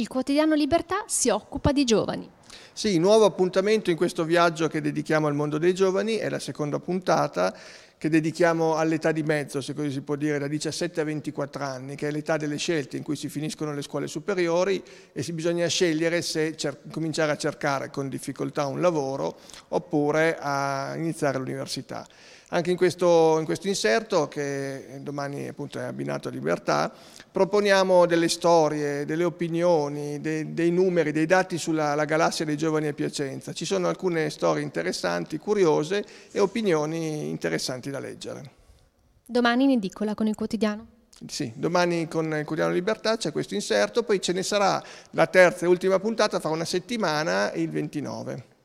Il quotidiano Libertà si occupa di giovani. Sì, nuovo appuntamento in questo viaggio che dedichiamo al mondo dei giovani, è la seconda puntata che dedichiamo all'età di mezzo, se così si può dire, da 17 a 24 anni, che è l'età delle scelte in cui si finiscono le scuole superiori e si bisogna scegliere se cominciare a cercare con difficoltà un lavoro oppure a iniziare l'università. Anche in questo, in questo, inserto, che domani appunto è abbinato a Libertà, proponiamo delle storie, delle opinioni, dei, dei numeri, dei dati sulla galassia dei giovani a Piacenza. Ci sono alcune storie interessanti, curiose e opinioni interessanti da leggere. Domani in edicola con il quotidiano? Sì, domani con il Quotidiano Libertà c'è questo inserto, poi ce ne sarà la terza e ultima puntata fra una settimana e il 29.